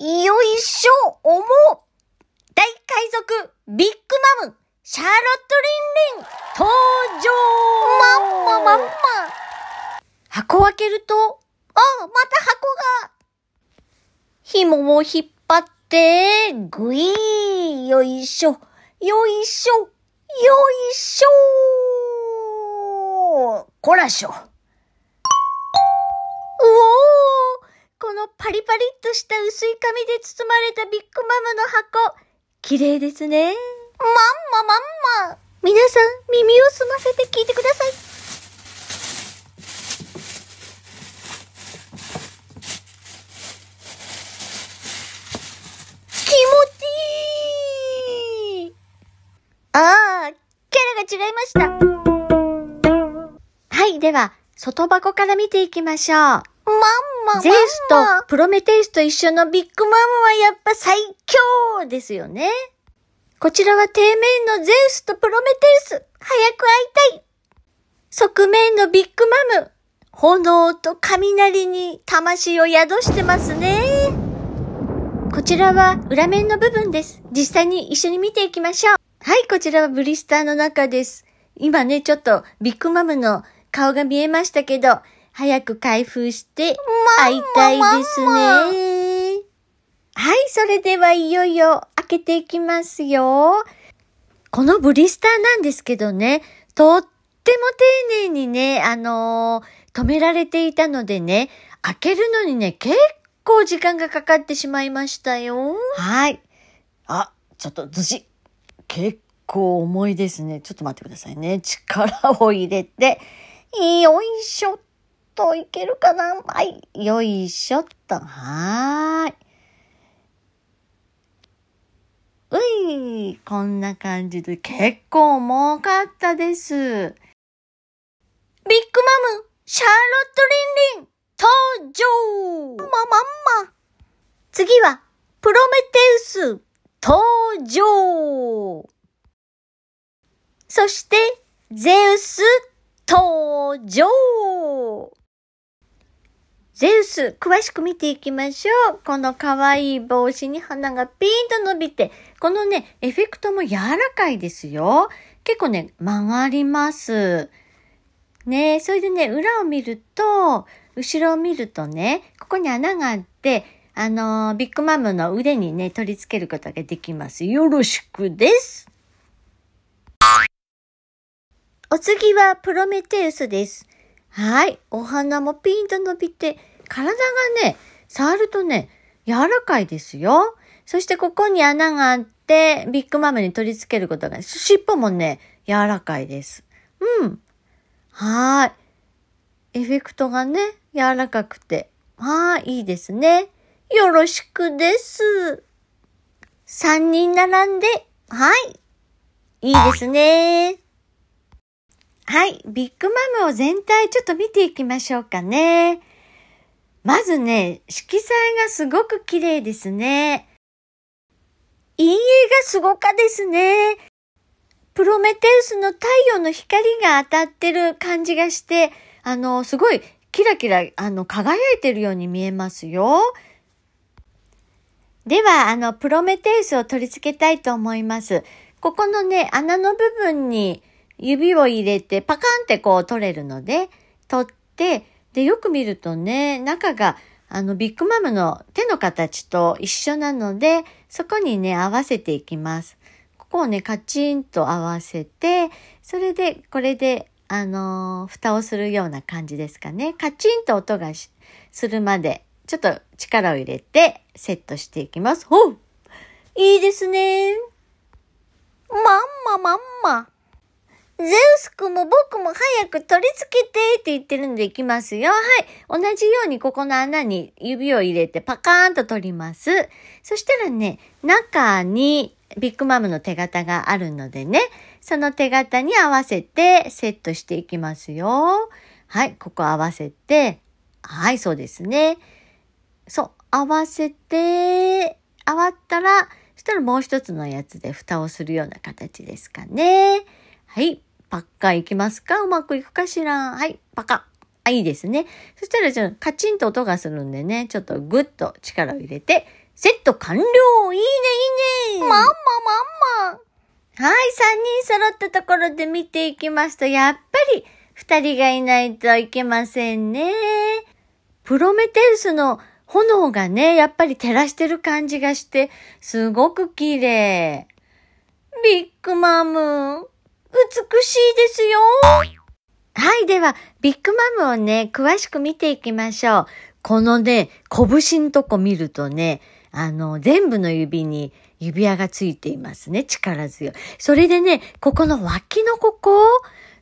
よいしょおも。大海賊ビッグマムシャーロット・リンリン登場まんままんま箱を開けると、あ、また箱が紐を引っ張って、ぐいーよいしょよいしょよいしょこらしょこのパリパリっとした薄い紙で包まれたビッグマムの箱。綺麗ですね。まんままんま。皆さん、耳を澄ませて聞いてください。気持ちいいああ、キャラが違いました。はい、では、外箱から見ていきましょう。マンマゼウスとプロメテウスと一緒のビッグマムはやっぱ最強ですよね。こちらは底面のゼウスとプロメテウス、早く会いたい側面のビッグマム、炎と雷に魂を宿してますね。こちらは裏面の部分です。実際に一緒に見ていきましょう。はい、こちらはブリスターの中です。今ね、ちょっとビッグマムの顔が見えましたけど、早く開封して会いたいですね。はい、それではいよいよ開けていきますよ。このブリスターなんですけどね、とっても丁寧にね、あのー、止められていたのでね、開けるのにね、結構時間がかかってしまいましたよ。はい。あ、ちょっとずし。結構重いですね。ちょっと待ってくださいね。力を入れて、よいしょといけるかなはい。よいしょっと。はーい。うい。こんな感じで結構重かったです。ビッグマム、シャーロット・リンリン、登場ままんま。次は、プロメテウス、登場そして、ゼウス、登場ゼウス、詳しく見ていきましょう。この可愛い帽子に鼻がピーンと伸びて、このね、エフェクトも柔らかいですよ。結構ね、曲がります。ね、それでね、裏を見ると、後ろを見るとね、ここに穴があって、あの、ビッグマムの腕にね、取り付けることができます。よろしくです。お次はプロメテウスです。はい。お花もピンと伸びて、体がね、触るとね、柔らかいですよ。そしてここに穴があって、ビッグマムに取り付けることが、尻尾もね、柔らかいです。うん。はい。エフェクトがね、柔らかくて。はい、いいですね。よろしくです。3人並んで、はい。いいですね。はい。ビッグマムを全体ちょっと見ていきましょうかね。まずね、色彩がすごく綺麗ですね。陰影がすごかですね。プロメテウスの太陽の光が当たってる感じがして、あの、すごいキラキラ、あの、輝いてるように見えますよ。では、あの、プロメテウスを取り付けたいと思います。ここのね、穴の部分に、指を入れてパカンってこう取れるので、取って、で、よく見るとね、中があのビッグマムの手の形と一緒なので、そこにね、合わせていきます。ここをね、カチンと合わせて、それで、これで、あのー、蓋をするような感じですかね。カチンと音がするまで、ちょっと力を入れてセットしていきます。ほういいですね。まんままんま。ゼウス君も僕も早く取り付けてって言ってるんで行きますよ。はい。同じようにここの穴に指を入れてパカーンと取ります。そしたらね、中にビッグマムの手形があるのでね、その手形に合わせてセットしていきますよ。はい。ここ合わせて、はい、そうですね。そう。合わせて、合わったら、そしたらもう一つのやつで蓋をするような形ですかね。はい。パッカいきますかうまくいくかしらはい、パカ。あ、いいですね。そしたら、じゃあ、カチンと音がするんでね、ちょっとグッと力を入れて、セット完了いいねいいねまんままんまはい、3人揃ったところで見ていきますと、やっぱり2人がいないといけませんね。プロメテウスの炎がね、やっぱり照らしてる感じがして、すごく綺麗。ビッグマム。美しいですよ。はい、では、ビッグマムをね、詳しく見ていきましょう。このね、拳んとこ見るとね、あの、全部の指に指輪がついていますね。力強い。それでね、ここの脇のここ、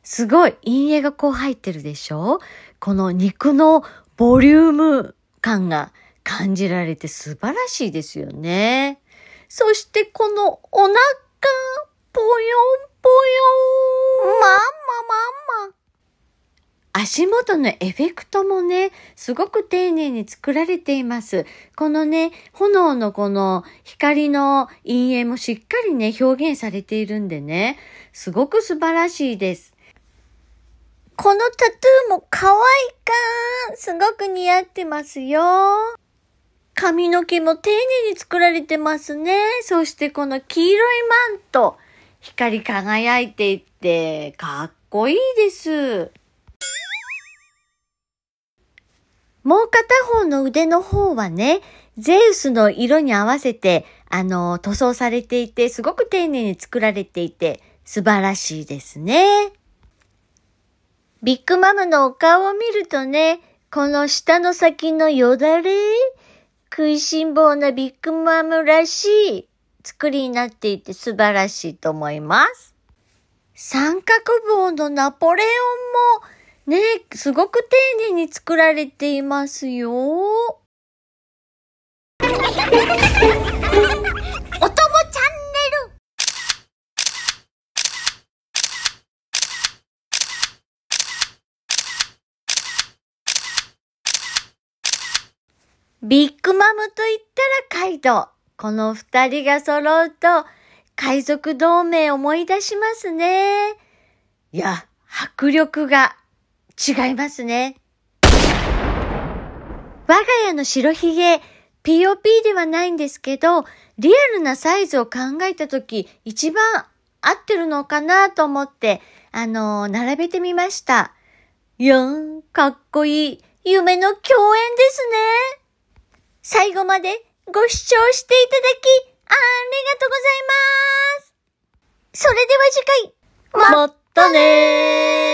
すごい、陰影がこう入ってるでしょこの肉のボリューム感が感じられて素晴らしいですよね。そしてこのお腹、ぽよんぽよー。まんままんま。足元のエフェクトもね、すごく丁寧に作られています。このね、炎のこの光の陰影もしっかりね、表現されているんでね、すごく素晴らしいです。このタトゥーも可愛いかすごく似合ってますよ。髪の毛も丁寧に作られてますね。そしてこの黄色いマント。光り輝いていて、かっこいいです。もう片方の腕の方はね、ゼウスの色に合わせて、あの、塗装されていて、すごく丁寧に作られていて、素晴らしいですね。ビッグマムのお顔を見るとね、この舌の先のよだれ、食いしん坊なビッグマムらしい作りになっていて素晴らしいと思います。三角棒のナポレオンもね、すごく丁寧に作られていますよ。おともチャンネルビッグマムと言ったらカイドウ。この二人が揃うと、海賊同盟思い出しますね。いや、迫力が違いますね。我が家の白ひげ、POP ではないんですけど、リアルなサイズを考えたとき、一番合ってるのかなと思って、あのー、並べてみました。いやん、かっこいい。夢の共演ですね。最後までご視聴していただき、ありがとうございます。それでは次回、またね